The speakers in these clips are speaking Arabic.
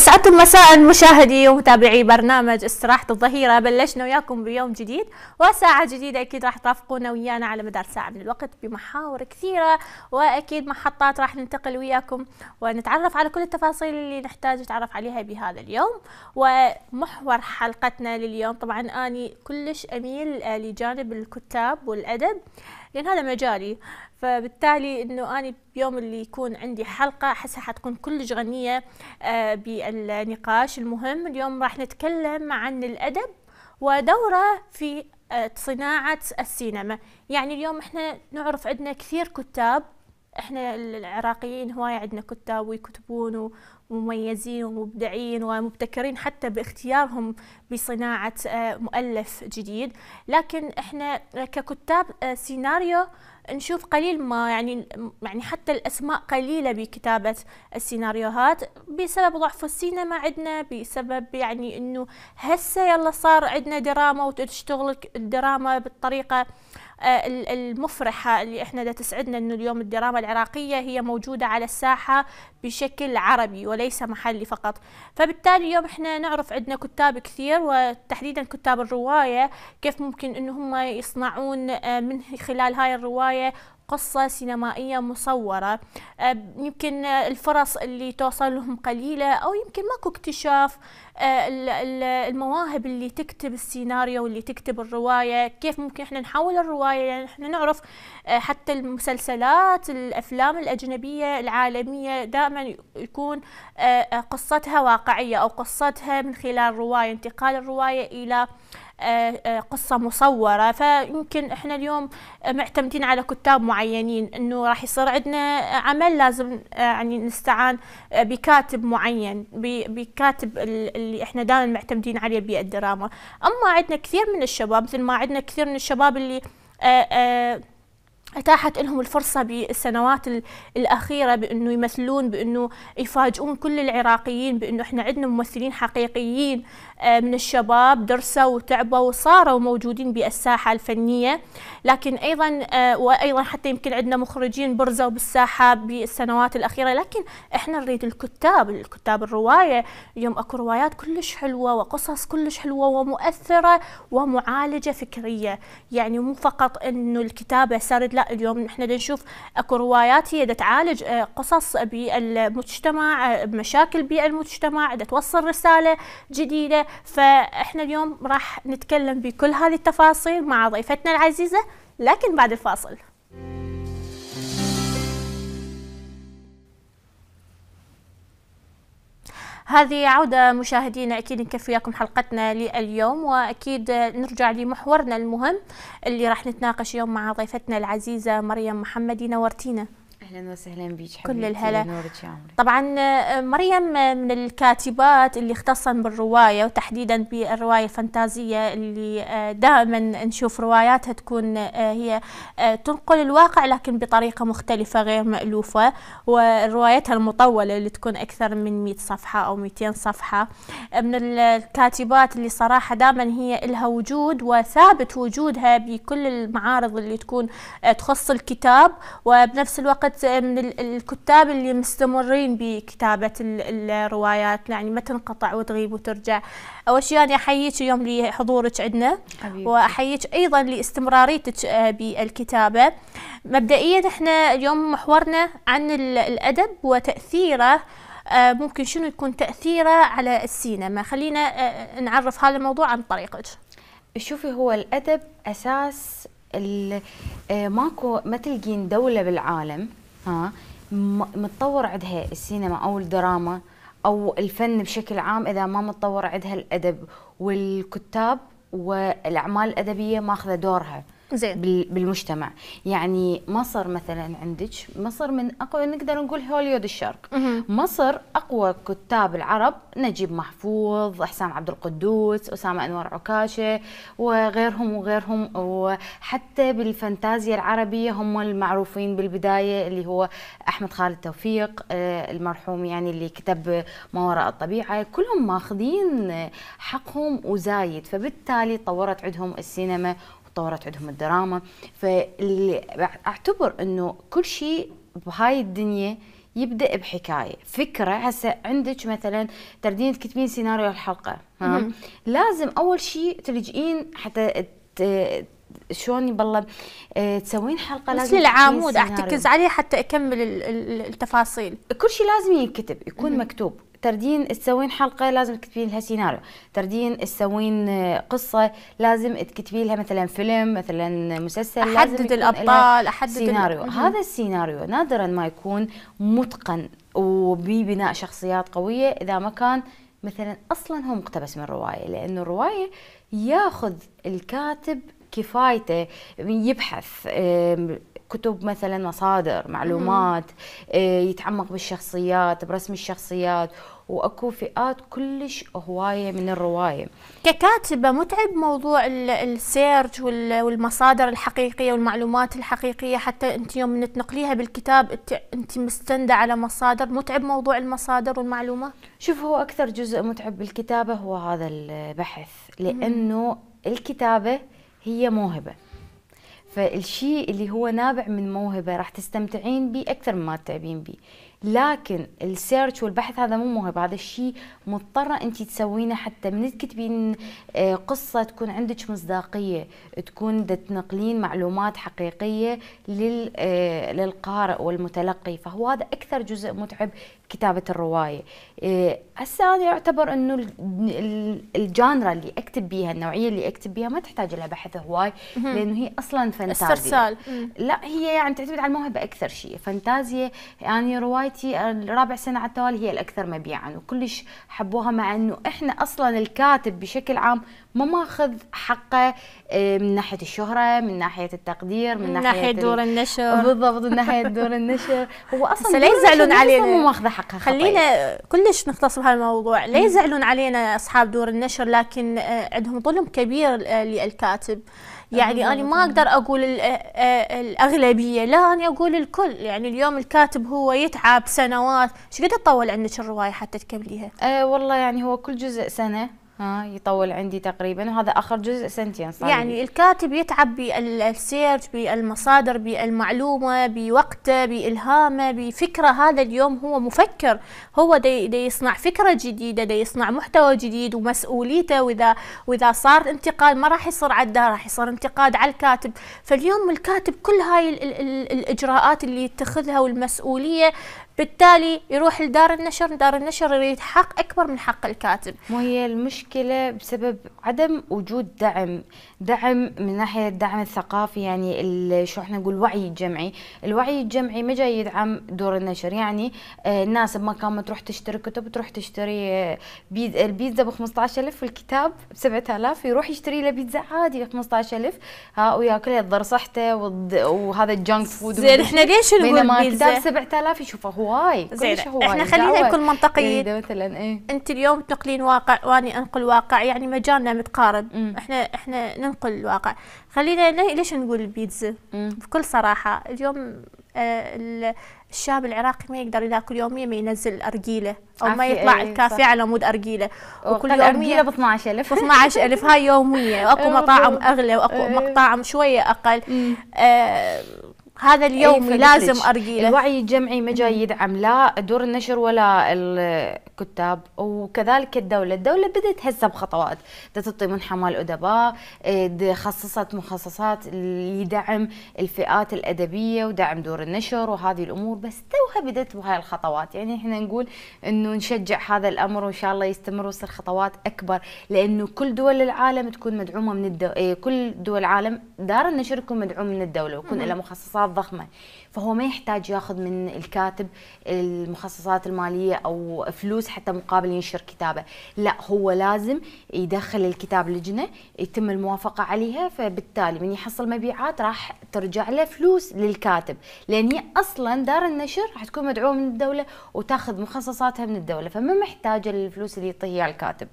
أسعدتم مساء مشاهدي ومتابعي برنامج استراحة الظهيرة بلشنا وياكم بيوم جديد وساعة جديدة أكيد راح ترافقونا ويانا على مدار ساعة من الوقت بمحاور كثيرة وأكيد محطات راح ننتقل وياكم ونتعرف على كل التفاصيل اللي نحتاج نتعرف عليها بهذا اليوم ومحور حلقتنا لليوم طبعا أني كلش أميل لجانب الكتاب والأدب لان هذا مجالي فبالتالي انه انا بيوم اللي يكون عندي حلقه احسها حتكون كلش غنيه آه، بالنقاش المهم اليوم راح نتكلم عن الادب ودوره في آه، صناعه السينما يعني اليوم احنا نعرف عندنا كثير كتاب احنا العراقيين هواية عندنا كتاب ويكتبون مميزين ومبدعين ومبتكرين حتى باختيارهم بصناعة آه، مؤلف جديد لكن احنا ككتاب آه، سيناريو نشوف قليل ما يعني يعني حتى الاسماء قليله بكتابه السيناريوهات بسبب ضعف السينما عندنا بسبب يعني انه هسه يلا صار عندنا دراما وتشتغل الدراما بالطريقه آه، المفرحة اللي احنا دا تسعدنا انه اليوم الدراما العراقية هي موجودة على الساحة بشكل عربي وليس محلي فقط فبالتالي اليوم احنا نعرف عندنا كتاب كثير وتحديدا كتاب الرواية كيف ممكن انه هم يصنعون آه، من خلال هاي الرواية قصة سينمائية مصورة آه، يمكن الفرص اللي توصل لهم قليلة أو يمكن ماكو اكتشاف آه، المواهب اللي تكتب السيناريو واللي تكتب الرواية كيف ممكن احنا نحول الرواية لأن يعني احنا نعرف آه، حتى المسلسلات الأفلام الأجنبية العالمية دائما يكون قصتها واقعية أو قصتها من خلال رواية انتقال الرواية إلى آه، آه، قصة مصورة فيمكن احنا اليوم معتمدين على كتاب معينين انه راح يصير عندنا عمل لازم آه، يعني نستعان بكاتب معين بكاتب اللي احنا دائما معتمدين عليه بالدراما اما عندنا كثير من الشباب مثل ما عندنا كثير من الشباب اللي اتاحت لهم الفرصه بالسنوات الاخيره بانه يمثلون بانه يفاجئون كل العراقيين بانه احنا عندنا ممثلين حقيقيين آه، من الشباب درسوا وتعبوا وصاروا موجودين بالساحه الفنيه لكن ايضا آه، وايضا حتى يمكن عندنا مخرجين برزوا بالساحه بالسنوات الاخيره لكن احنا نريد الكتاب الكتاب الروايه اليوم اكو روايات كلش حلوه وقصص كلش حلوه ومؤثره ومعالجه فكريه يعني مو فقط انه الكتابه صارت اليوم نحن نشوف اكو روايات هي تعالج آه، قصص بالمجتمع آه، مشاكل بالمجتمع توصل رساله جديده فاحنا اليوم راح نتكلم بكل هذه التفاصيل مع ضيفتنا العزيزه لكن بعد الفاصل هذه عودة مشاهدينا أكيد نكفيكم حلقتنا لليوم وأكيد نرجع لمحورنا المهم اللي راح نتناقش اليوم مع ضيفتنا العزيزة مريم محمدي نورتينا اهلا وسهلا بك كل الهلا طبعا آه، مريم آه، من الكاتبات اللي اختصن بالروايه وتحديدا بالروايه الفانتازيه اللي آه، دائما نشوف رواياتها تكون هي تنقل الواقع لكن بطريقه مختلفه غير مالوفه وروايتها المطوله اللي تكون اكثر من 100 صفحه او 200 صفحه من الكاتبات اللي صراحه دائما هي لها وجود وثابت وجودها بكل المعارض اللي تكون تخص الكتاب وبنفس الوقت من الكتاب اللي مستمرين بكتابة الروايات يعني ما تنقطع وتغيب وترجع أول شيء أنا أحييك اليوم لحضورك عندنا وأحييك أيضا لاستمراريتك آه، بالكتابة مبدئيا احنا اليوم محورنا عن الأدب وتأثيره آه، ممكن شنو يكون تأثيره على السينما خلينا آه، نعرف هذا الموضوع عن طريقك شوفي هو الأدب أساس ماكو ما تلقين دولة بالعالم ها متطور عندها السينما او الدراما او الفن بشكل عام اذا ما متطور عندها الادب والكتاب والاعمال الادبيه ماخذه دورها زين بالمجتمع يعني مصر مثلا عندك مصر من اقوى نقدر نقول هوليود الشرق مه. مصر اقوى كتاب العرب نجيب محفوظ احسان عبد القدوس اسامه انور عكاشه وغيرهم وغيرهم وحتى بالفانتازيا العربيه هم المعروفين بالبدايه اللي هو احمد خالد توفيق آه، المرحوم يعني اللي كتب ما وراء الطبيعه كلهم ماخذين حقهم وزايد فبالتالي طورت عندهم السينما تطورت عندهم الدراما فاللي اعتبر انه كل شيء بهاي الدنيا يبدا بحكايه فكره هسه عندك مثلا تردين تكتبين سيناريو الحلقه ها لازم اول شيء تلجئين حتى شلون بالله آه، تسوين حلقه لازم مثل العمود اعتكز عليه حتى اكمل التفاصيل كل شيء لازم ينكتب يكون مكتوب تردين تسوين حلقه لازم تكتبين لها سيناريو تردين تسوين آه، قصه لازم تكتبي لها مثلا فيلم مثلا مسلسل احدد الابطال احدد سيناريو هذا السيناريو نادرا ما يكون متقن وببناء شخصيات قويه اذا ما كان مثلا اصلا هو مقتبس من روايه لانه الروايه ياخذ الكاتب كفايته يبحث كتب مثلا مصادر معلومات آه، يتعمق بالشخصيات برسم الشخصيات واكو فئات كلش هوايه من الروايه ككاتبه متعب موضوع السيرج والمصادر الحقيقيه والمعلومات الحقيقيه حتى انت يوم من تنقليها بالكتاب انت مستنده على مصادر متعب موضوع المصادر والمعلومه شوف هو اكثر جزء متعب بالكتابه هو هذا البحث لانه الكتابه هي موهبه فالشيء اللي هو نابع من موهبة راح تستمتعين به أكثر مما تتعبين به لكن السيرش والبحث هذا مو موهبة هذا الشيء مضطرة أنت تسوينه حتى من تكتبين آه، قصة تكون عندك مصداقية تكون تنقلين معلومات حقيقية آه، للقارئ والمتلقي فهو هذا أكثر جزء متعب كتابه الروايه إيه، هسه انا يعتبر انه الجانرا اللي اكتب بيها النوعيه اللي اكتب بيها ما تحتاج لها بحث هواي لانه هي اصلا فانتازيا استرسال لا هي يعني تعتمد على الموهبه اكثر شيء فانتازيا يعني روايتي الرابع سنه على التوالي هي الاكثر مبيعا وكلش حبوها مع انه احنا اصلا الكاتب بشكل عام ما ماخذ حقه إيه، من ناحيه الشهره من ناحيه التقدير من ناحيه, من ناحية دور النشر بالضبط من ناحيه دور النشر هو اصلا لا يزعلون علينا حقها خطأ. خلينا كلش نختصر بهالموضوع لا يزعلون علينا اصحاب دور النشر لكن آه، عندهم ظلم كبير آه، للكاتب يعني انا ما اقدر اقول آه، الاغلبيه لا انا اقول الكل يعني اليوم الكاتب هو يتعب سنوات ايش قد تطول عندك الروايه حتى تكمليها أه والله يعني هو كل جزء سنه ها يطول عندي تقريبا وهذا اخر جزء سنتين صار يعني الكاتب يتعب بالسيرش بالمصادر بالمعلومه بوقته بالهامه بفكره هذا اليوم هو مفكر هو دي, دي يصنع فكره جديده دي يصنع محتوى جديد ومسؤوليته واذا واذا صار انتقاد ما راح يصير على راح يصير انتقاد على الكاتب فاليوم الكاتب كل هاي الاجراءات اللي يتخذها والمسؤوليه بالتالي يروح لدار النشر دار النشر يريد حق أكبر من حق الكاتب وهي المشكلة بسبب عدم وجود دعم دعم من ناحية الدعم الثقافي يعني شو احنا نقول وعي الجمعي الوعي الجمعي ما جاي يدعم دور النشر يعني آه، الناس بمكان ما تروح تشتري كتب تروح تشتري آه، بيز البيتزا ب 15000 والكتاب ب 7000 يروح يشتري له بيتزا عادي ب 15000 ها وياكلها تضر صحته وهذا الجنك فود زين احنا ليش نقول بينما كتاب 7000 يشوفه هواي زين احنا خلينا نكون منطقيين يعني مثلا ايه انت اليوم تنقلين واقع واني انقل واقع يعني مجالنا متقارب م. احنا احنا ننقل الواقع خلينا ليش نقول البيتزا بكل صراحه اليوم آه، الشاب العراقي ما يقدر ياكل يوميا ما ينزل ارجيله او ما يطلع الكافيه إيه، على مود ارجيله وكل يوم ارجيله ب 12000 ب 12000 هاي يوميه واكو مطاعم اغلى واكو إيه. مطاعم شويه اقل آه هذا اليوم لازم ارجيله الوعي الجمعي ما جاي يدعم لا دور النشر ولا الكتاب وكذلك الدوله، الدوله بدات هسه بخطوات، تعطي مال ادباء خصصت مخصصات لدعم الفئات الادبيه ودعم دور النشر وهذه الامور بس توها بدات بهاي الخطوات، يعني احنا نقول انه نشجع هذا الامر وان شاء الله يستمر ويصير خطوات اكبر لانه كل دول العالم تكون مدعومه من الدو... إيه، كل دول العالم دار النشر تكون مدعومه من الدوله ويكون لها مخصصات ضخمه فهو ما يحتاج ياخذ من الكاتب المخصصات الماليه او فلوس حتى مقابل ينشر كتابه لا هو لازم يدخل الكتاب لجنه يتم الموافقه عليها فبالتالي من يحصل مبيعات راح ترجع له فلوس للكاتب لان هي اصلا دار النشر راح تكون مدعومه من الدوله وتاخذ مخصصاتها من الدوله فما محتاجه للفلوس اللي يعطيها الكاتب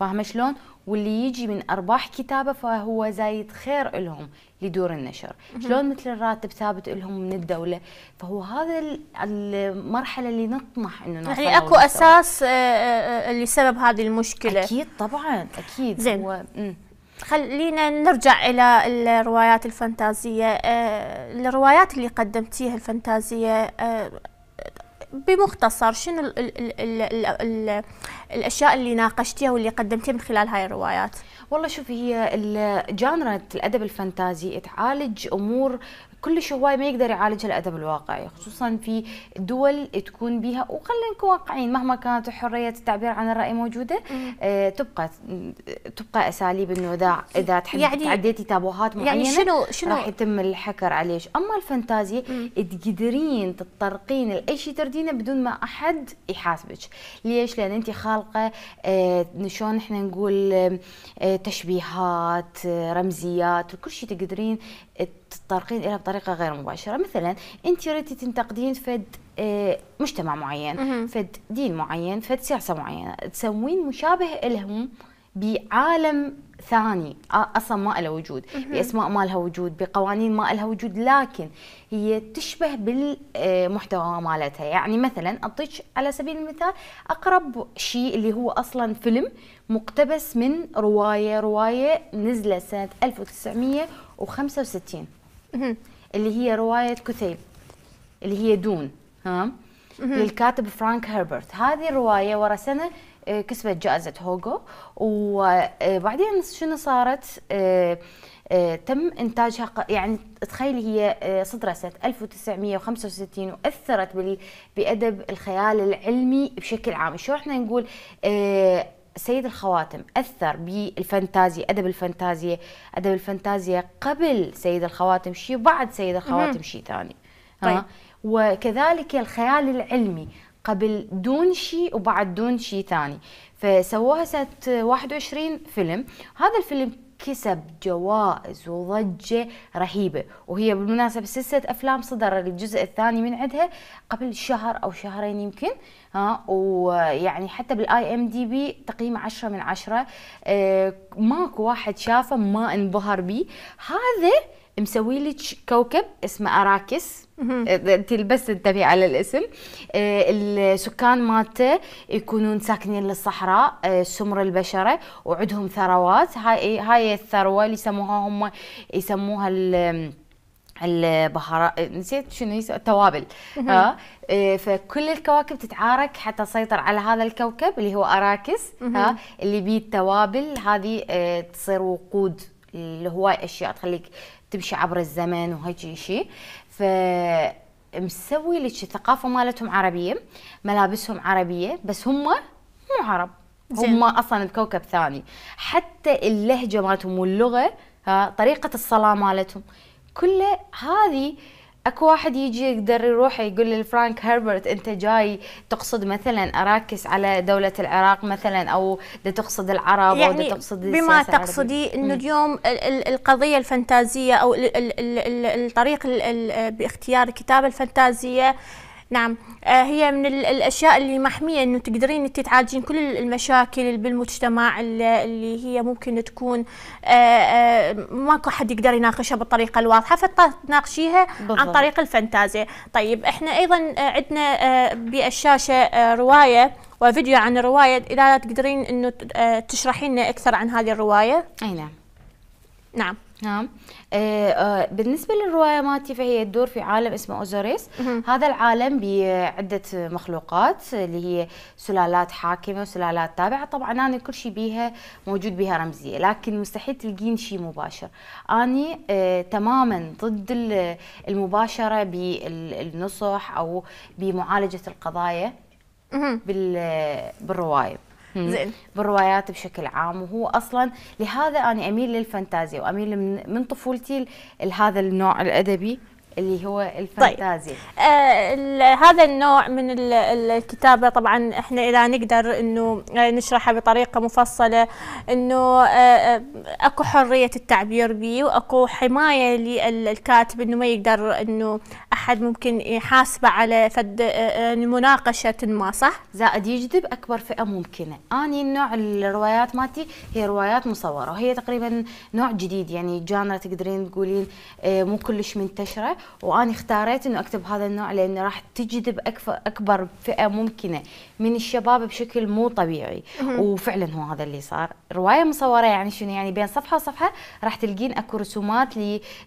فاهمه شلون واللي يجي من ارباح كتابه فهو زايد خير لهم لدور النشر شلون مثل الراتب ثابت لهم من الدوله فهو هذا المرحله اللي نطمح انه نوصل يعني اكو اساس آه، آه، آه، لسبب هذه المشكله اكيد طبعا اكيد زين هو خلينا نرجع الى الروايات الفانتازيه الروايات اللي قدمتيها الفانتازيه بمختصر شنو الـ الـ الـ الـ الـ الاشياء اللي ناقشتيها واللي قدمتيها من خلال هاي الروايات والله شوفي هي جانرة الادب الفانتازي تعالج امور كلش هواي ما يقدر يعالج الادب الواقعي خصوصا في دول تكون بها وخلينا نكون واقعيين مهما كانت حريه التعبير عن الراي موجوده آه تبقى تبقى اساليب انه اذا تحب يعني تعديتي تابوهات يعني معينه يعني شنو شنو راح يتم الحكر عليش اما الفانتازيا تقدرين تطرقين لاي شيء تردينه بدون ما احد يحاسبك ليش لان انت خالقه آه شلون احنا نقول آه تشبيهات آه، رمزيات كل شيء تقدرين تتطرقين إليها بطريقة غير مباشرة مثلا أنت ريتي تنتقدين فد آه، مجتمع معين فد دين معين فد سياسة معينة تسوين مشابه لهم بعالم ثاني اصلا ما لها وجود باسماء ما لها وجود بقوانين ما لها وجود لكن هي تشبه بالمحتوى آه، مالتها يعني مثلا اعطيك على سبيل المثال اقرب شيء اللي هو اصلا فيلم مقتبس من روايه روايه نزلت سنه 1965 اللي هي روايه كثيب اللي هي دون ها للكاتب فرانك هربرت هذه الروايه ورا سنه آه، كسبت جائزه هوجو وبعدين آه، شنو صارت آه، تم انتاجها يعني تخيلي هي صدرت سنه 1965 واثرت بادب الخيال العلمي بشكل عام شو احنا نقول سيد الخواتم أثر بالفانتازيا أدب الفانتازيا أدب الفانتازيا قبل سيد الخواتم شيء وبعد سيد الخواتم شيء ثاني طيب. ها؟ وكذلك الخيال العلمي قبل دون شيء وبعد دون شيء ثاني فسووها سنة 21 فيلم هذا الفيلم كسب جوائز وضجة رهيبة وهي بالمناسبة سلسلة أفلام صدر الجزء الثاني من عندها قبل شهر أو شهرين يمكن ها ويعني حتى بالاي ام دي بي تقييم 10 من 10 آه، ماكو واحد شافه ما انبهر به هذا مسوي لك كوكب اسمه اراكس انت آه، بس انتبهي على الاسم آه، السكان مالته يكونون ساكنين للصحراء سمر البشره وعندهم ثروات هاي إيه، هاي الثروه اللي يسموها هم يسموها البهارات نسيت شنو يسوي التوابل ها إيه، فكل الكواكب تتعارك حتى تسيطر على هذا الكوكب اللي هو اراكس ها اللي بيه التوابل هذه إيه، تصير وقود لهواي اشياء تخليك تمشي عبر الزمن وهيجي شيء ف مسوي لك الثقافه مالتهم عربيه ملابسهم عربيه بس هم مو عرب هم اصلا بكوكب ثاني حتى اللهجه مالتهم واللغه ها طريقه الصلاه مالتهم كله هذه اكو واحد يجي يقدر يروح يقول للفرانك هربرت انت جاي تقصد مثلا اراكس على دوله العراق مثلا او دا تقصد العرب يعني او دا تقصد بما تقصدي انه اليوم القضيه الفانتازيه او الطريق باختيار كتاب الفانتازيه نعم آه، هي من الاشياء اللي محميه انه تقدرين انت تعالجين كل المشاكل اللي بالمجتمع اللي هي ممكن تكون آه، آه، ماكو حد يقدر يناقشها بالطريقه الواضحه فتناقشيها عن طريق الفانتازيا طيب احنا ايضا عندنا بالشاشه روايه وفيديو عن الروايه اذا تقدرين انه تشرحي لنا اكثر عن هذه الروايه اي نعم نعم نعم آه، آه، بالنسبه للروايه مالتي فهي تدور في عالم اسمه اوزوريس هذا العالم بعده مخلوقات اللي هي سلالات حاكمه وسلالات تابعه طبعا انا كل شيء بيها موجود بيها رمزيه لكن مستحيل تلقين شيء مباشر اني آه، تماما ضد المباشره بالنصح او بمعالجه القضايا بالروايه زين بالروايات بشكل عام وهو اصلا لهذا انا اميل للفانتازيا واميل من طفولتي لهذا النوع الادبي اللي هو الفانتازي طيب. آه هذا النوع من الكتابه طبعا احنا اذا نقدر انه آه، نشرحها بطريقه مفصله انه آه،, آه اكو حريه التعبير به واكو حمايه للكاتب انه ما يقدر انه احد ممكن يحاسبه على فد آه،, آه مناقشه ما صح؟ زائد يجذب اكبر فئه ممكنه، اني النوع الروايات مالتي هي روايات مصوره وهي تقريبا نوع جديد يعني جانرا تقدرين تقولين مو كلش منتشره وانا اختاريت انه اكتب هذا النوع لان راح تجذب اكبر فئه ممكنه من الشباب بشكل مو طبيعي وفعلا هو هذا اللي صار روايه مصوره يعني شنو يعني بين صفحه وصفحه راح تلقين اكو رسومات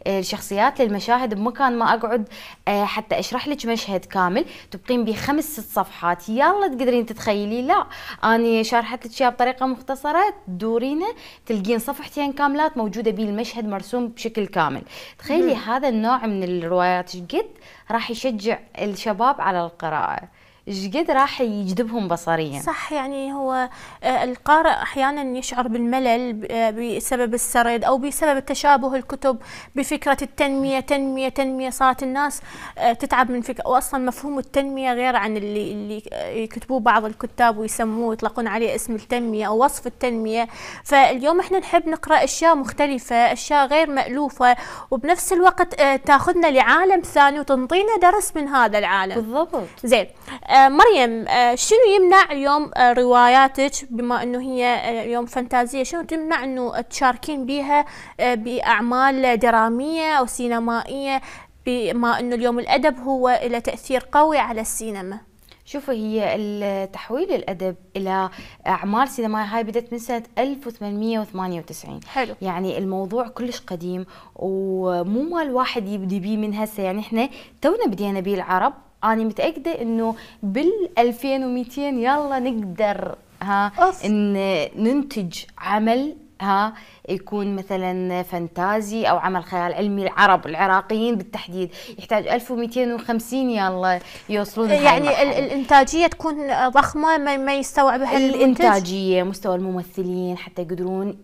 للشخصيات آه، للمشاهد بمكان ما اقعد آه، حتى اشرح لك مشهد كامل تبقين به خمس ست صفحات يلا تقدرين تتخيلي لا انا شارحت لك اياها بطريقه مختصره تدورينه تلقين صفحتين كاملات موجوده به المشهد مرسوم بشكل كامل تخيلي هذا النوع من ال الروايات جد راح يشجع الشباب على القراءة شقد راح يجذبهم بصريا صح يعني هو آه، القارئ احيانا يشعر بالملل آه، بسبب السرد او بسبب تشابه الكتب بفكره التنميه تنميه تنميه صارت الناس آه، تتعب من فكره واصلا مفهوم التنميه غير عن اللي اللي يكتبوه بعض الكتاب ويسموه يطلقون عليه اسم التنميه او وصف التنميه فاليوم احنا نحب نقرا اشياء مختلفه اشياء غير مالوفه وبنفس الوقت تاخذنا لعالم ثاني وتنطينا درس من هذا العالم بالضبط زين آه، مريم آه، شنو يمنع اليوم آه، رواياتك بما انه هي اليوم فانتازيه شنو تمنع انه تشاركين بها باعمال دراميه او سينمائيه بما انه اليوم الادب هو له تاثير قوي على السينما شوفوا هي تحويل الادب الى اعمال سينمائيه هاي بدات من سنه 1898 حلو يعني الموضوع كلش قديم ومو مال واحد يبدي بيه من هسه يعني احنا تونا بدينا بيه العرب انا متاكده انه بال 2200 يلا نقدر ها ان ننتج عمل ها يكون مثلا فانتازي او عمل خيال علمي العرب العراقيين بالتحديد يحتاج 1250 يلا يوصلون يعني الانتاجيه تكون ضخمه ما, ما يستوعبها الانتاجيه مستوى الممثلين حتى يقدرون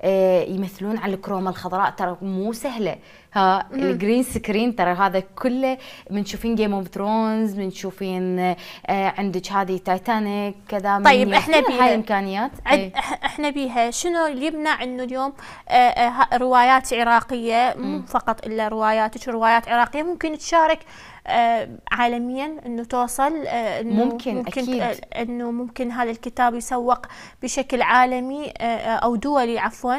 آه، يمثلون على الكرومه الخضراء ترى مو سهله ها الجرين سكرين ترى هذا كله بنشوفين جيم اوف ثرونز بنشوفين آه عندك هذه تايتانيك كذا طيب احنا بيها هاي الامكانيات ايه؟ احنا بيها شنو اللي يمنع انه اليوم آه, آه، روايات عراقيه مو فقط الا روايات روايات عراقيه ممكن تشارك آه عالميا انه توصل آه إنه ممكن, ممكن اكيد آه انه ممكن هذا الكتاب يسوق بشكل عالمي آه، آه، او دولي عفوا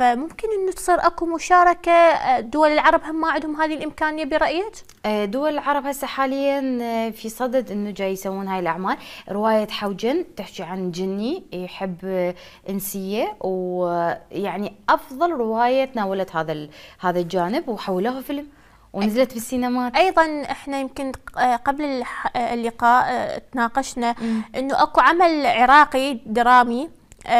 فممكن انه تصير اكو مشاركه دول العرب هم ما عندهم هذه الامكانيه برايك؟ آه، دول العرب هسه حاليا آه، في صدد انه جاي يسوون هاي الاعمال، روايه حوجن تحكي عن جني يحب انسيه ويعني افضل روايه تناولت هذا هذا الجانب وحولوها فيلم. ونزلت في السينمات ايضا احنا يمكن آه، قبل اللقاء تناقشنا انه اكو عمل عراقي درامي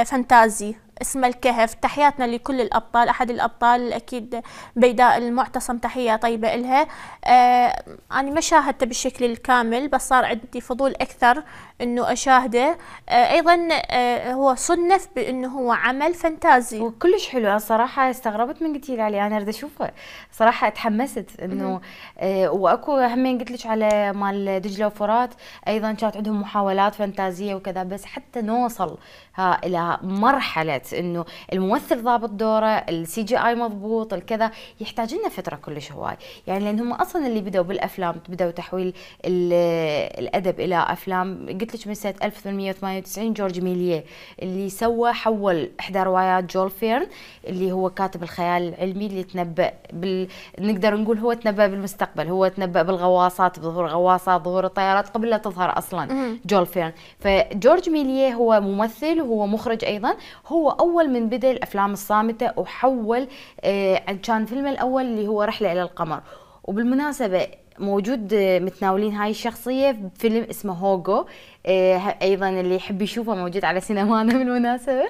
فانتازي اسمه الكهف تحياتنا لكل الأبطال أحد الأبطال أكيد بيداء المعتصم تحية طيبة لها آه أنا ما شاهدته بالشكل الكامل بس صار عندي فضول أكثر أنه أشاهده آه أيضا آه هو صنف بأنه هو عمل فانتازي وكلش حلو الصراحة استغربت من قلتي لي عليه أنا أريد أشوفه صراحة تحمست أنه آه وأكو همين قلت لك على مال دجلة وفرات أيضا كانت عندهم محاولات فانتازية وكذا بس حتى نوصل ها إلى مرحلة انه الممثل ضابط دوره السي جي اي مضبوط الكذا يحتاج لنا فتره كلش هواي يعني لان هم اصلا اللي بدوا بالافلام بدوا تحويل الادب الى افلام قلت لك من سنه 1898 جورج ميليه اللي سوى حول احدى روايات جول فيرن اللي هو كاتب الخيال العلمي اللي تنبأ بال... نقدر نقول هو تنبأ بالمستقبل هو تنبأ بالغواصات بظهور غواصات ظهور الطيارات قبل لا تظهر اصلا جول فيرن فجورج ميليه هو ممثل وهو مخرج ايضا هو أول من بدأ الأفلام الصامتة وحول آه، كان فيلم الأول اللي هو رحلة إلى القمر وبالمناسبة موجود آه، متناولين هاي الشخصية فيلم اسمه هوجو آه، ايضا اللي يحب يشوفه موجود على سينمانا بالمناسبه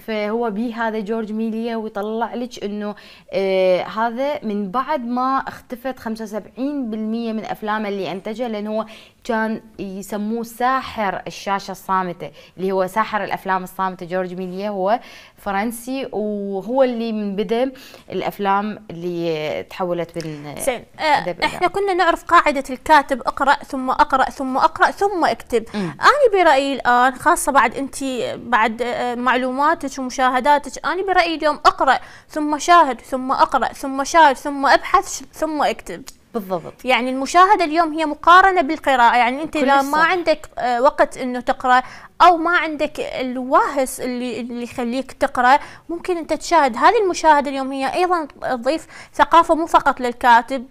فهو بي هذا جورج ميليا ويطلع لك انه هذا من بعد ما اختفت 75% من افلامه اللي انتجها لان هو كان يسموه ساحر الشاشه الصامته اللي هو ساحر الافلام الصامته جورج ميليه هو فرنسي وهو اللي من بدا الافلام اللي تحولت من زين آه، احنا كنا نعرف قاعده الكاتب اقرا ثم اقرا ثم اقرا ثم اكتب انا برايي الان خاصه بعد انت بعد آه، معلوماتك ومشاهداتك انا برايي اليوم اقرا ثم شاهد ثم اقرا ثم شاهد ثم ابحث ثم اكتب بالضبط يعني المشاهده اليوم هي مقارنه بالقراءه يعني انت اذا ما عندك آه، وقت انه تقرا او ما عندك الواهس اللي اللي يخليك تقرا ممكن انت تشاهد هذه المشاهده اليوم هي ايضا تضيف ثقافه مو فقط للكاتب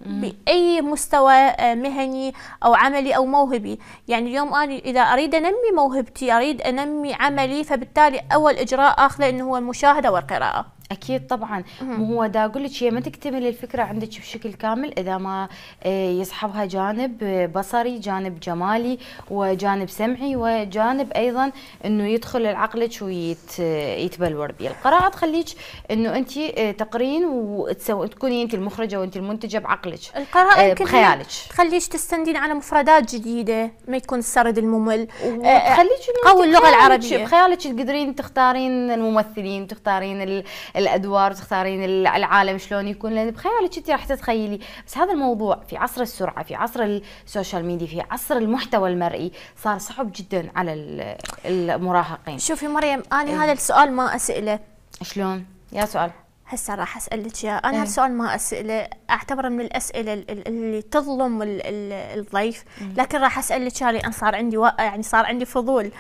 باي مستوى آه، مهني او عملي او موهبي يعني اليوم انا اذا اريد انمي موهبتي اريد انمي عملي فبالتالي اول اجراء اخذه انه هو المشاهده والقراءه اكيد طبعا مو هو دا اقول لك هي ما تكتمل الفكره عندك بشكل كامل اذا ما آه، يصحبها جانب بصري جانب جمالي وجانب سمعي وجانب ايضا انه يدخل لعقلك ويتبلور آه، بيه القراءه تخليك انه انت آه، تقرين وتكوني انت المخرجه وانت المنتجه بعقلك القراءه بخيالك تخليك تستندين على مفردات جديده ما يكون السرد الممل تخليك قوي اللغه العربيه بخيالك تقدرين تختارين الممثلين تختارين الادوار وتختارين العالم شلون يكون لان بخيالك انت راح تتخيلي بس هذا الموضوع في عصر السرعه في عصر السوشيال ميديا في عصر المحتوى المرئي صار صعب جدا على المراهقين شوفي مريم انا إيه؟ هذا السؤال ما اساله شلون يا سؤال هسه راح اسالك اياه انا هالسؤال إيه. ما اساله اعتبره من الاسئله اللي تظلم الضيف إيه. لكن راح اسالك اياه لان صار عندي يعني صار عندي فضول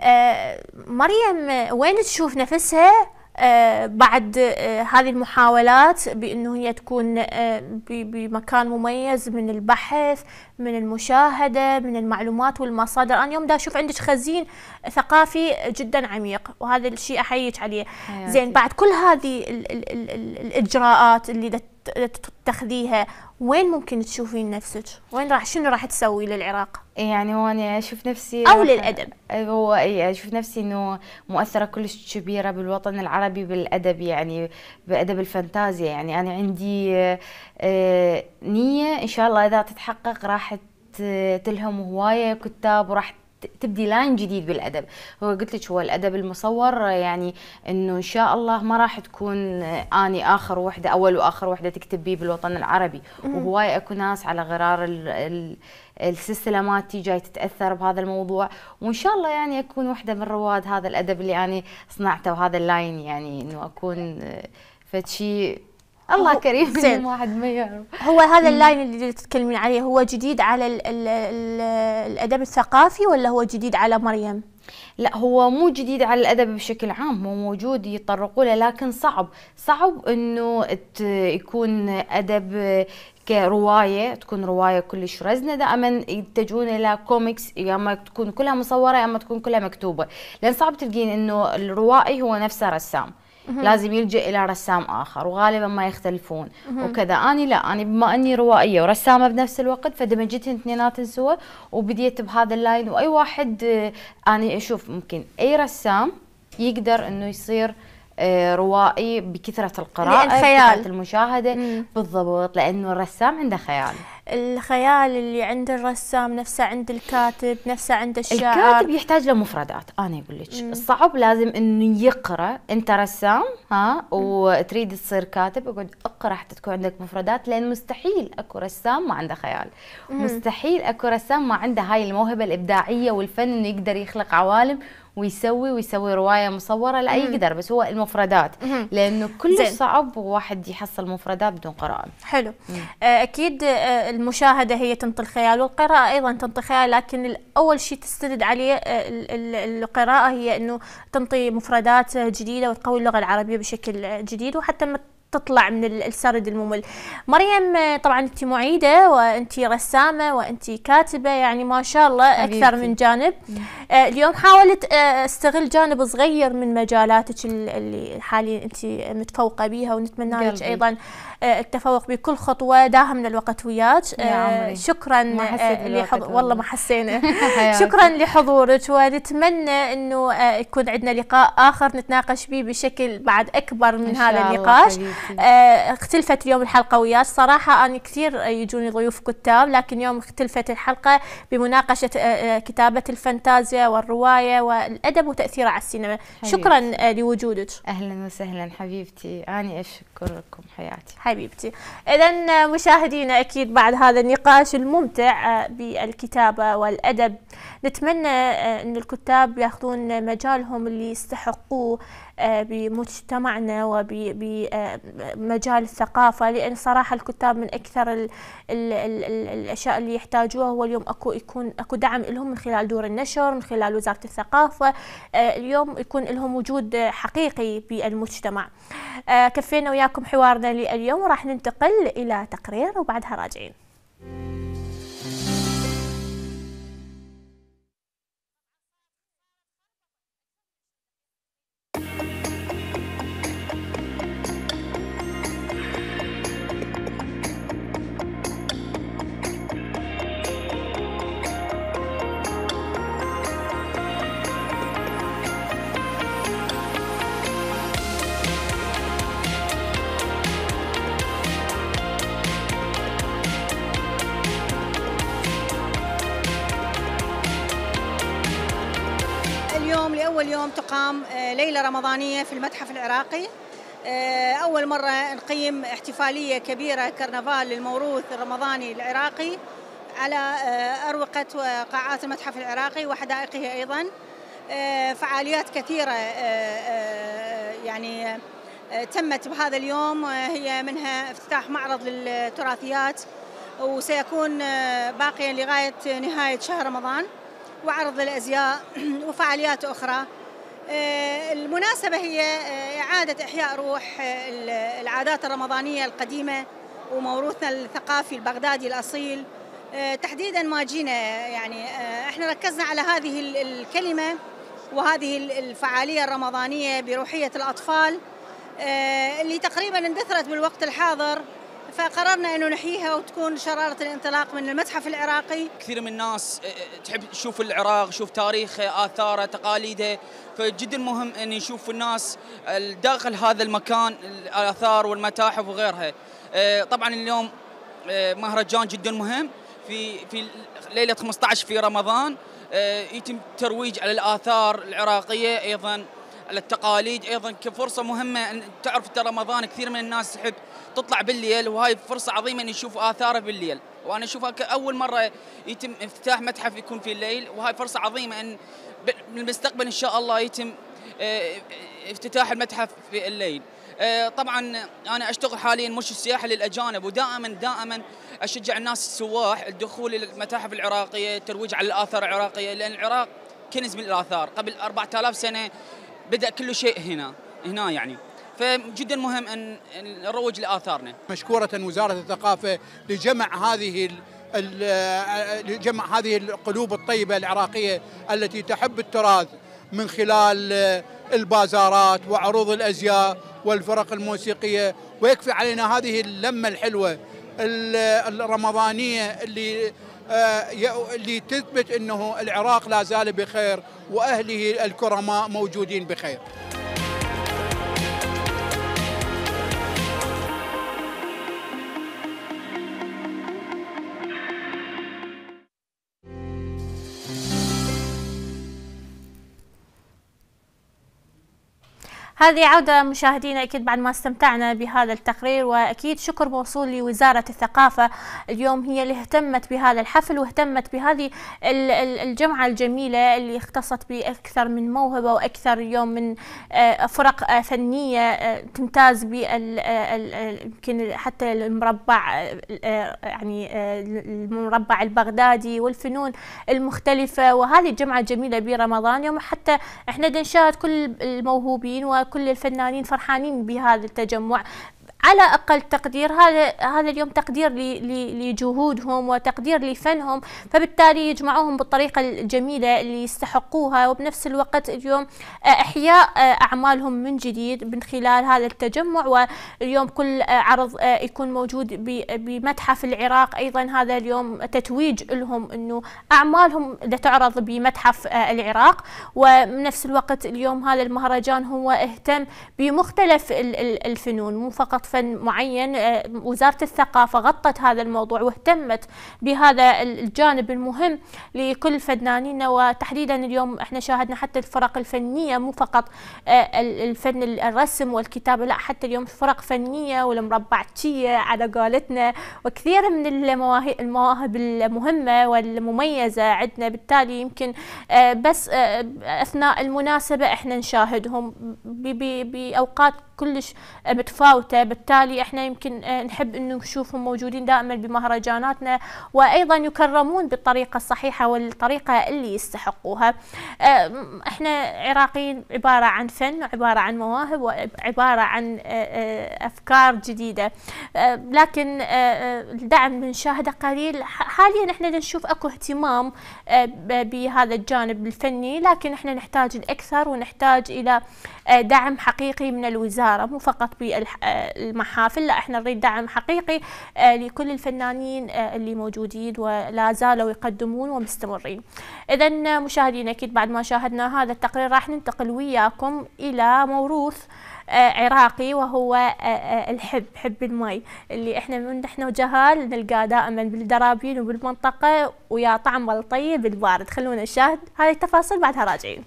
آه مريم وين تشوف نفسها آه، بعد آه، هذه المحاولات بأنه هي تكون آه، بمكان مميز من البحث من المشاهدة من المعلومات والمصادر أنا يوم دا أشوف عندك خزين ثقافي جدا عميق وهذا الشيء أحييك عليه زين بعد كل هذه الإجراءات اللي تاخذيها وين ممكن تشوفين نفسك وين راح شنو راح تسوي للعراق يعني وانا اشوف نفسي او للادب أيوة، هو اي اشوف نفسي انه مؤثره كلش كبيره بالوطن العربي بالادب يعني بادب الفانتازيا يعني انا عندي آه، نيه ان شاء الله اذا تتحقق راح تلهم هوايه كتاب وراح تبدي لاين جديد بالادب هو قلت لك هو الادب المصور يعني انه ان شاء الله ما راح تكون آه، اني اخر وحده اول واخر وحده تكتب بيه بالوطن العربي وهواي اكو ناس على غرار الـ الـ السلسله مالتي جاي تتاثر بهذا الموضوع وان شاء الله يعني اكون وحده من رواد هذا الادب اللي انا يعني صنعته وهذا اللاين يعني انه اكون آه، فشي الله كريم زين واحد ما يعرف هو هذا اللاين اللي تتكلمين عليه هو جديد على الـ الـ الـ الادب الثقافي ولا هو جديد على مريم؟ لا هو مو جديد على الادب بشكل عام هو موجود يتطرقوا له لكن صعب صعب انه يكون ادب كروايه تكون روايه كلش رزنه دائما يتجهون الى كوميكس يا اما تكون كلها مصوره يا اما تكون كلها مكتوبه لان صعب تلقين انه الروائي هو نفسه رسام لازم يلجأ الى رسام اخر وغالبا ما يختلفون وكذا اني لا اني بما اني روائيه ورسامه بنفس الوقت فدمجتهم اثنيناتهم سوا وبديت بهذا اللاين واي واحد آه، اني اشوف ممكن اي رسام يقدر انه يصير آه، روائي بكثره القراءه بكثره المشاهده مم. بالضبط لانه الرسام عنده خيال الخيال اللي عند الرسام نفسه عند الكاتب نفسه عند الشاعر الكاتب يحتاج لمفردات انا اقول لك الصعب لازم انه يقرا انت رسام ها وتريد تصير كاتب اقعد اقرا حتى تكون عندك مفردات لان مستحيل اكو رسام ما عنده خيال مم. مستحيل اكو رسام ما عنده هاي الموهبه الابداعيه والفن انه يقدر يخلق عوالم ويسوي ويسوي روايه مصوره لا يقدر بس هو المفردات لانه كل صعب واحد يحصل مفردات بدون قراءه حلو آه، اكيد آه، المشاهده هي تنطي الخيال والقراءه ايضا تنطي خيال لكن اول شيء تستند عليه آه، القراءه هي انه تنطي مفردات جديده وتقوي اللغه العربيه بشكل جديد وحتى تطلع من السرد الممل مريم آه، طبعا انت معيده وانت رسامه وانت كاتبه يعني ما شاء الله اكثر من جانب آه، اليوم حاولت آه، استغل جانب صغير من مجالاتك اللي حاليا انت متفوقه بيها ونتمنى لك ايضا آه، التفوق بكل خطوه داهمنا الوقت وياك آه، شكرا آه، لحض... والله ما حسينا شكرا لحضورك ونتمنى انه يكون عندنا لقاء اخر نتناقش به بشكل بعد اكبر من هذا النقاش اختلفت اليوم الحلقه وياك صراحه انا كثير يجوني ضيوف كتاب لكن يوم اختلفت الحلقه بمناقشه كتابه الفانتازيا والروايه والادب وتاثيره على السينما حبيبتي. شكرا لوجودك اهلا وسهلا حبيبتي اني اشكركم حياتي حبيبتي اذا آه، مشاهدينا اكيد بعد هذا النقاش الممتع آه، بالكتابه والادب نتمنى آه، أن الكتاب ياخذون مجالهم اللي يستحقوه آه، بمجتمعنا وبمجال آه، الثقافة لأن صراحة الكتاب من أكثر الـ الـ الـ الـ الأشياء اللي يحتاجوها هو اليوم أكو يكون أكو دعم لهم من خلال دور النشر من خلال وزارة الثقافة اليوم يكون لهم وجود حقيقي بالمجتمع كفينا وياكم حوارنا لليوم وراح ننتقل إلى تقرير وبعدها راجعين اليوم تقام آه، ليلة رمضانية في المتحف العراقي آه، أول مرة نقيم احتفالية كبيرة كرنفال للموروث الرمضاني العراقي على آه، أروقة وقاعات المتحف العراقي وحدائقه أيضا فعاليات كثيرة يعني تمت بهذا اليوم هي منها افتتاح معرض للتراثيات وسيكون باقيا لغاية نهاية شهر رمضان وعرض للأزياء وفعاليات أخرى آه، المناسبة هي آه، إعادة إحياء روح آه، العادات الرمضانية القديمة وموروثنا الثقافي البغدادي الأصيل تحديدا ما جينا يعني احنا ركزنا على هذه الكلمة وهذه الفعالية الرمضانية بروحية الأطفال اللي تقريبا اندثرت بالوقت الحاضر فقررنا انه نحييها وتكون شراره الانطلاق من المتحف العراقي كثير من الناس آه، آه، تحب تشوف العراق تشوف تاريخه آه، اثاره تقاليده فجدا مهم ان يشوف الناس داخل هذا المكان الاثار والمتاحف وغيرها طبعا اليوم مهرجان جدا مهم في في ليله 15 في رمضان يتم ترويج على الاثار العراقيه ايضا التقاليد ايضا كفرصه مهمه ان تعرف ترى رمضان كثير من الناس تحب تطلع بالليل وهاي فرصه عظيمه ان يشوفوا اثاره بالليل وانا اشوفها اول مره يتم افتتاح متحف يكون في الليل وهاي فرصه عظيمه ان بالمستقبل ان شاء الله يتم آه، افتتاح المتحف في الليل آه، طبعا انا اشتغل حاليا مش السياحه للاجانب ودائما دائما اشجع الناس السواح الدخول الى المتاحف العراقيه الترويج على الاثار العراقيه لان العراق كنز من الاثار قبل 4000 سنه بدا كل شيء هنا هنا يعني فجدا مهم ان نروج لاثارنا. مشكوره وزاره الثقافه لجمع هذه لجمع هذه القلوب الطيبه العراقيه التي تحب التراث من خلال البازارات وعروض الازياء والفرق الموسيقيه ويكفي علينا هذه اللمه الحلوه الرمضانيه اللي آه، لتثبت انه العراق لا زال بخير واهله الكرماء موجودين بخير هذه عودة مشاهدينا أكيد بعد ما استمتعنا بهذا التقرير وأكيد شكر موصول لوزارة الثقافة اليوم هي اللي اهتمت بهذا الحفل واهتمت بهذه الجمعة الجميلة اللي اختصت بأكثر من موهبة وأكثر يوم من آه، فرق آه، فنية آه، تمتاز يمكن حتى المربع يعني المربع البغدادي والفنون المختلفة وهذه الجمعة الجميلة برمضان يوم حتى احنا نشاهد كل الموهوبين وكل كل الفنانين فرحانين بهذا التجمع على اقل تقدير هذا هذا اليوم تقدير لجهودهم وتقدير لفنهم فبالتالي يجمعوهم بالطريقه الجميله اللي يستحقوها وبنفس الوقت اليوم احياء اعمالهم من جديد من خلال هذا التجمع واليوم كل عرض يكون موجود بمتحف العراق ايضا هذا اليوم تتويج لهم انه اعمالهم تعرض بمتحف العراق وبنفس الوقت اليوم هذا المهرجان هو اهتم بمختلف الفنون مو فقط فن فن معين آه، وزارة الثقافة غطت هذا الموضوع واهتمت بهذا الجانب المهم لكل فنانينا وتحديدا اليوم احنا شاهدنا حتى الفرق الفنية مو فقط آه، الفن الرسم والكتابة لا حتى اليوم فرق فنية والمربعتية على قولتنا وكثير من المواهب المهمة والمميزة عندنا بالتالي يمكن آه، بس أثناء المناسبة احنا نشاهدهم بأوقات كلش متفاوتة بالتالي احنا يمكن آه، نحب انه نشوفهم موجودين دائما بمهرجاناتنا وايضا يكرمون بالطريقه الصحيحه والطريقه اللي يستحقوها آه، احنا عراقيين عباره عن فن وعباره عن مواهب وعباره عن آه، افكار جديده لكن الدعم من شاهده قليل حاليا احنا نشوف اكو اهتمام بهذا الجانب الفني لكن احنا نحتاج الاكثر ونحتاج الى دعم حقيقي من الوزاره مو فقط بال المحافل لا احنا نريد دعم حقيقي آه، لكل الفنانين آه، اللي موجودين ولا زالوا يقدمون ومستمرين اذا آه، مشاهدينا اكيد بعد ما شاهدنا هذا التقرير راح ننتقل وياكم الى موروث عراقي وهو الحب حب المي اللي احنا من احنا وجهال نلقاه دائما بالدرابين وبالمنطقه ويا طعم الطيب البارد خلونا نشاهد هذه التفاصيل بعدها راجعين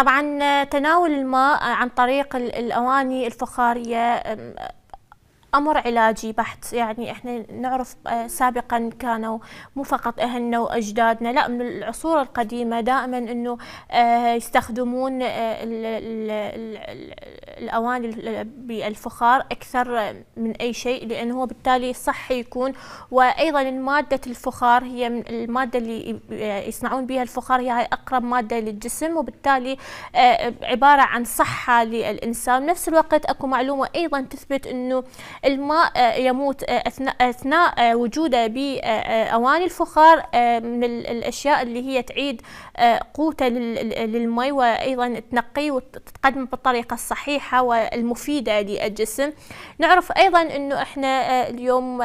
طبعا تناول الماء عن طريق الأواني الفخارية امر علاجي بحت يعني احنا نعرف آه، سابقا كانوا مو فقط اهلنا واجدادنا لا من العصور القديمه دائما انه آه، يستخدمون آه، الاواني بالفخار اكثر من اي شيء لانه هو بالتالي صحي يكون وايضا ماده الفخار هي الماده اللي يصنعون بها الفخار هي اقرب ماده للجسم وبالتالي عباره عن صحه للانسان نفس الوقت اكو معلومه ايضا تثبت انه الماء آه، يموت آه، أثناء آه، وجوده بأواني الفخار من الأشياء اللي هي تعيد قوته للماء وأيضا تنقيه وتقدمه بالطريقة الصحيحة والمفيدة للجسم نعرف أيضا أنه إحنا اليوم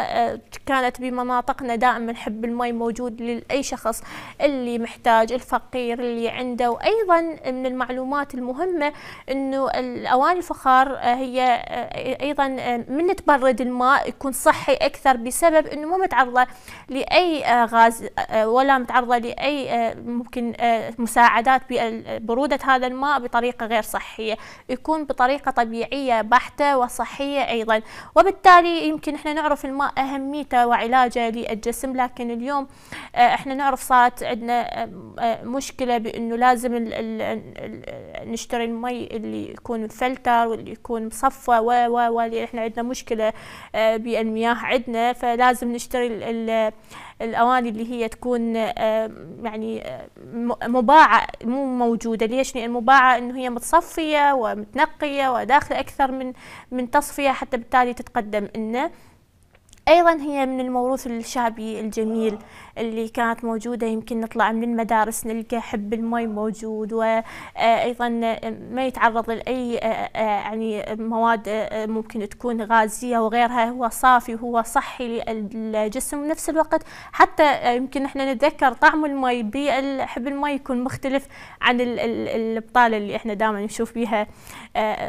كانت بمناطقنا دائما حب الماء موجود لأي شخص اللي محتاج الفقير اللي عنده وأيضا من المعلومات المهمة أنه الأواني الفخار هي أيضا من تبرد الماء يكون صحي أكثر بسبب أنه مو متعرضة لأي آه، غاز آه، ولا متعرضة لأي آه، ممكن مساعدات ببرودة هذا الماء بطريقة غير صحية يكون بطريقة طبيعية بحتة وصحية أيضا وبالتالي يمكن إحنا نعرف الماء أهميته وعلاجه للجسم لكن اليوم إحنا نعرف صارت عندنا مشكلة بأنه لازم الـ الـ الـ نشتري المي اللي يكون فلتر واللي يكون مصفى و و و إحنا عندنا مشكلة مشكله آه، بالمياه عندنا فلازم نشتري الاواني اللي هي تكون آه، يعني آه، مباعه مو موجوده ليش لان مباعه انه هي متصفيه ومتنقيه وداخله اكثر من من تصفيه حتى بالتالي تتقدم انه أيضا هي من الموروث الشعبي الجميل اللي كانت موجودة يمكن نطلع من المدارس نلقى حب المي موجود وأيضا ما يتعرض لأي يعني مواد ممكن تكون غازية وغيرها هو صافي وهو صحي للجسم ونفس الوقت حتى يمكن احنا نتذكر طعم المي بحب المي يكون مختلف عن البطالة اللي احنا دائما نشوف بها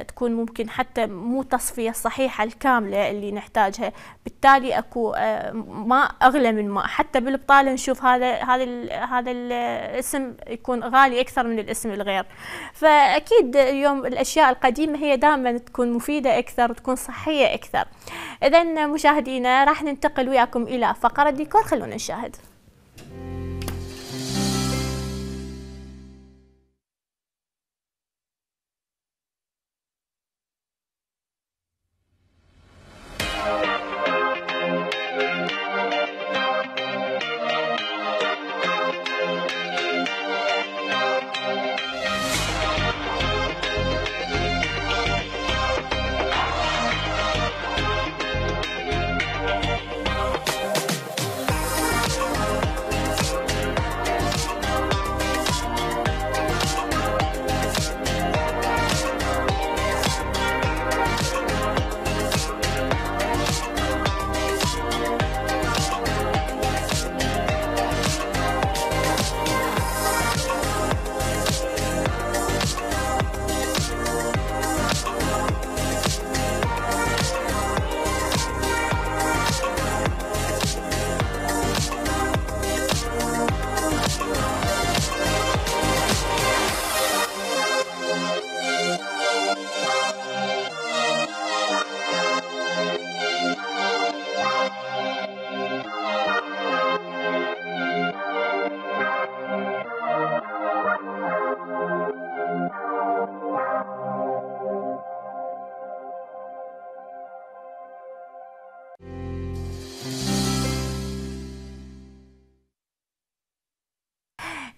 تكون ممكن حتى مو تصفية صحيحة الكاملة اللي نحتاجها بالتالي باقي اكو آه، ماء اغلى من ماء حتى بالبطاله نشوف هذا هذا هذا الاسم يكون غالي اكثر من الاسم الغير فاكيد اليوم الاشياء القديمه هي دائما تكون مفيده اكثر وتكون صحيه اكثر اذا مشاهدينا راح ننتقل وياكم الى فقره ديكور خلونا نشاهد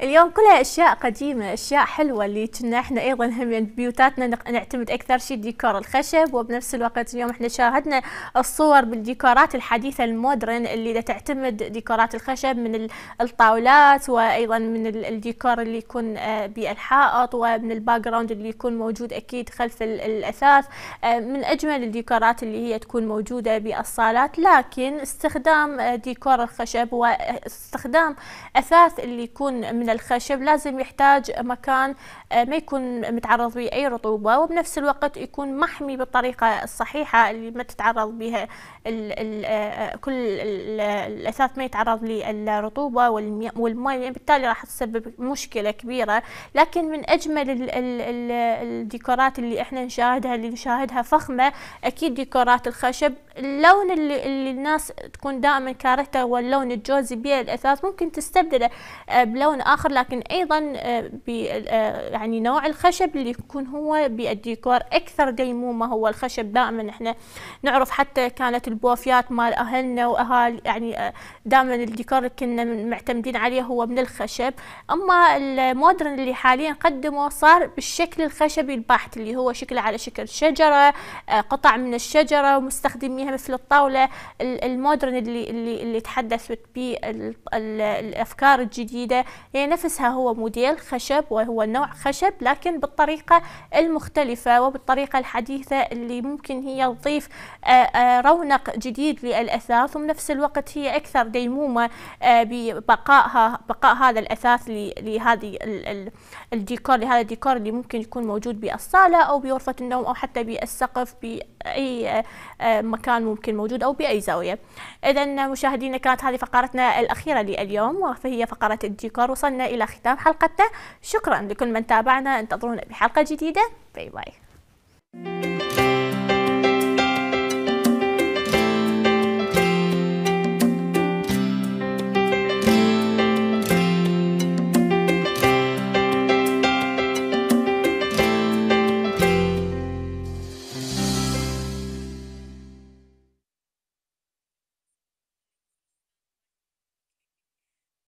اليوم كلها اشياء قديمه اشياء حلوه اللي كنا احنا ايضا هم بيوتاتنا نعتمد اكثر شيء ديكور الخشب وبنفس الوقت اليوم احنا شاهدنا الصور بالديكورات الحديثه المودرن اللي تعتمد ديكورات الخشب من الطاولات وايضا من الديكور اللي يكون آه، بالحائط ومن الباك جراوند اللي يكون موجود اكيد خلف الاثاث آه، من اجمل الديكورات اللي هي تكون موجوده بالصالات لكن استخدام آه، ديكور الخشب واستخدام اثاث اللي يكون من من الخشب لازم يحتاج مكان آه، ما يكون متعرض لاي رطوبة وبنفس الوقت يكون محمي بالطريقة الصحيحة اللي ما تتعرض بها الـ الـ آه، آه، كل الأثاث ما يتعرض للرطوبة والماء بالتالي راح تسبب مشكلة كبيرة لكن من أجمل الـ الـ الديكورات اللي احنا نشاهدها اللي نشاهدها فخمة أكيد ديكورات الخشب اللون اللي, اللي الناس تكون دائما كارهته واللون الجوزي بيه الأثاث ممكن تستبدله بلون آخر اخر لكن ايضا آه، آه، يعني نوع الخشب اللي يكون هو بالديكور اكثر ديمومه هو الخشب دائما احنا نعرف حتى كانت البوفيات مال اهلنا واهالي يعني آه، دائما الديكور اللي كنا معتمدين عليه هو من الخشب اما المودرن اللي حاليا قدمه صار بالشكل الخشبي البحت اللي هو شكله على شكل شجره قطع من الشجره ومستخدميها مثل الطاوله المودرن اللي اللي, اللي تحدثت به الافكار الجديده يعني نفسها هو موديل خشب وهو نوع خشب لكن بالطريقة المختلفة وبالطريقة الحديثة اللي ممكن هي تضيف آه، آه، رونق جديد للأثاث ومن الوقت هي أكثر ديمومة آه، ببقائها بقاء هذا الأثاث لهذه الديكور لهذا الديكور اللي ممكن يكون موجود بالصالة أو بغرفة النوم أو حتى بالسقف بأي آه، مكان ممكن موجود أو بأي زاوية إذا مشاهدينا كانت هذه فقرتنا الأخيرة لليوم وهي فقرة الديكور وصلنا إلى ختام حلقتنا شكرا لكل من تابعنا انتظرونا بحلقة جديدة باي باي